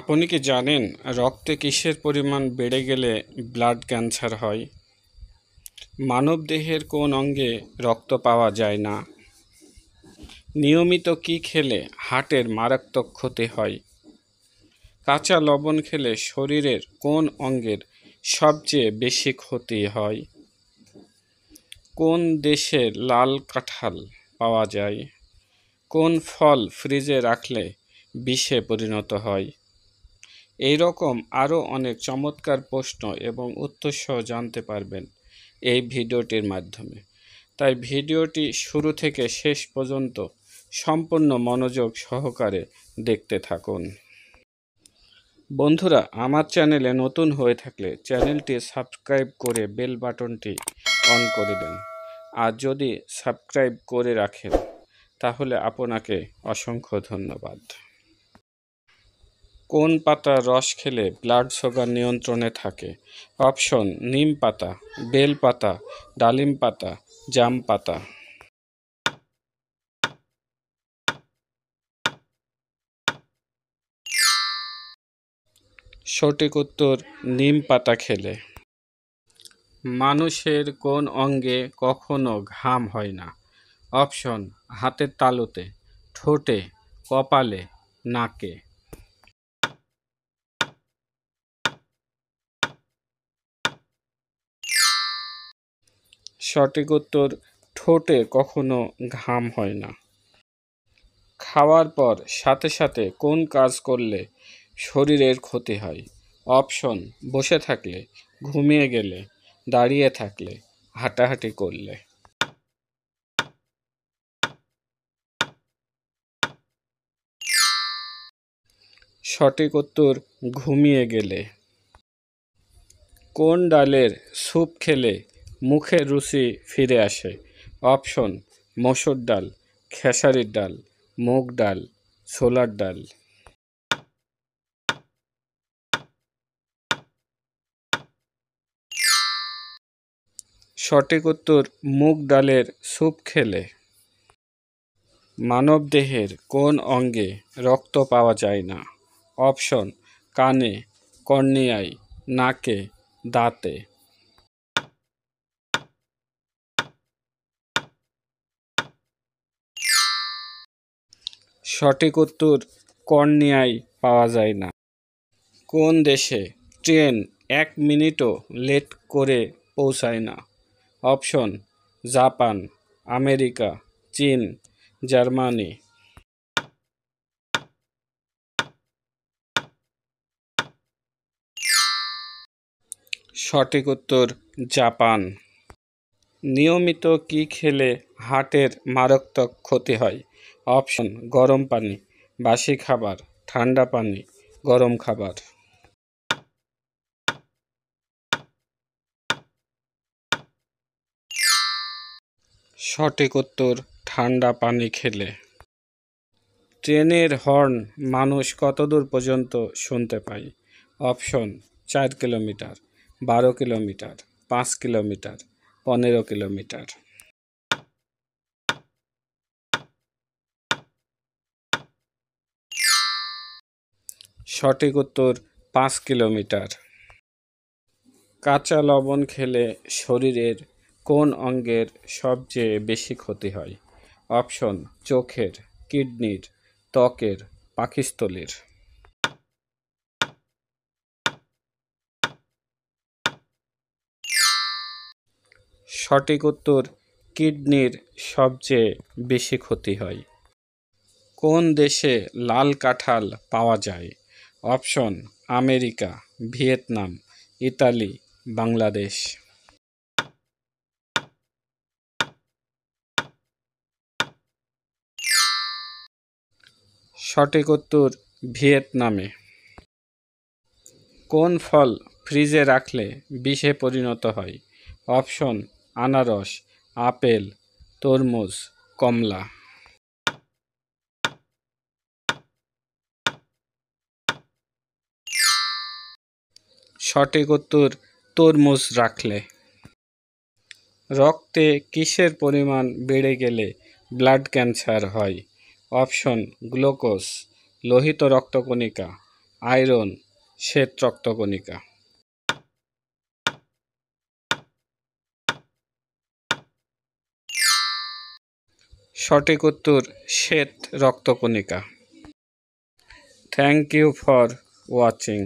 আপনি কি জানেন রক্তে কিসের পরিমাণ বেড়ে গেলে ব্লাড ক্যান্সার হয় মানব দেহের কোন অঙ্গে রক্ত পাওয়া যায় না নিয়মিত কি খেলে হার্টের মারাত্মক ক্ষতি হয় কাঁচা লবণ খেলে শরীরের কোন অঙ্গের সবচেয়ে বেশি ক্ষতি হয় কোন দেশে লাল কাঁঠাল পাওয়া যায় কোন ফল ফ্রিজে রাখলে বিষে পরিণত হয় এই রকম আরও অনেক চমৎকার প্রশ্ন এবং উত্তর সহ জানতে পারবেন এই ভিডিওটির মাধ্যমে তাই ভিডিওটি শুরু থেকে শেষ পর্যন্ত সম্পূর্ণ মনোযোগ সহকারে দেখতে থাকুন বন্ধুরা আমার চ্যানেলে নতুন হয়ে থাকলে চ্যানেলটি সাবস্ক্রাইব করে বেল বাটনটি অন করে দেন আর যদি সাবস্ক্রাইব করে রাখেন তাহলে আপনাকে অসংখ্য ধন্যবাদ কোন পাতার রস খেলে ব্লাড সুগার নিয়ন্ত্রণে থাকে অপশন নিম পাতা বেল পাতা ডালিম পাতা জাম পাতা সঠিক উত্তর নিম পাতা খেলে মানুষের কোন অঙ্গে কখনো ঘাম হয় না অপশন হাতের তালুতে ঠোঁটে কপালে নাকে সঠিক উত্তর ঠোঁটে কখনো ঘাম হয় না খাওয়ার পর সাথে সাথে কোন কাজ করলে শরীরের ক্ষতি হয় অপশন বসে থাকলে ঘুমিয়ে গেলে দাঁড়িয়ে থাকলে হাঁটাহাঁটি করলে সঠিক উত্তর ঘুমিয়ে গেলে কোন ডালের স্যুপ খেলে মুখে রুচি ফিরে আসে অপশন মসুর ডাল খেসারির ডাল মুগ ডাল ছোলার ডাল সঠিক উত্তর মুগ ডালের স্যুপ খেলে মানবদেহের কোন অঙ্গে রক্ত পাওয়া যায় না অপশন কানে কর্নিয়ায় নাকে দাঁতে সঠিক উত্তর কর্নিয়ায় পাওয়া যায় না কোন দেশে ট্রেন এক মিনিটও লেট করে পৌঁছায় না অপশন জাপান আমেরিকা চীন জার্মানি সঠিক উত্তর জাপান নিয়মিত কি খেলে হার্টের মারাত্মক ক্ষতি হয় অপশন গরম পানি বাসি খাবার ঠান্ডা পানি গরম খাবার সঠিক উত্তর ঠান্ডা পানি খেলে ট্রেনের হর্ন মানুষ কতদূর পর্যন্ত শুনতে পায় অপশন চার কিলোমিটার বারো কিলোমিটার পাঁচ কিলোমিটার পনেরো কিলোমিটার সঠিক উত্তর পাঁচ কিলোমিটার কাঁচা লবণ খেলে শরীরের কোন অঙ্গের সবচেয়ে বেশি ক্ষতি হয় অপশন চোখের কিডনির ত্বকের পাকিস্তলির সঠিক উত্তর কিডনির সবচেয়ে বেশি ক্ষতি হয় কোন দেশে লাল কাঁঠাল পাওয়া যায় option America Vietnam Italy Bangladesh সঠিক উত্তর ভিয়েতনামে কোন ফল ফ্রিজে রাখলে বিষে পরিণত হয় অপশন আনারস আপেল তরমুজ কমলা সঠিক উত্তর তরমুজ রাখলে রক্তে কিসের পরিমাণ বেড়ে গেলে ব্লাড ক্যান্সার হয় অপশন গ্লুকোজ লোহিত রক্তকণিকা আয়রন শ্বেত রক্তকণিকা সঠিক উত্তর শ্বেত রক্তকণিকা থ্যাংক ইউ ফর ওয়াচিং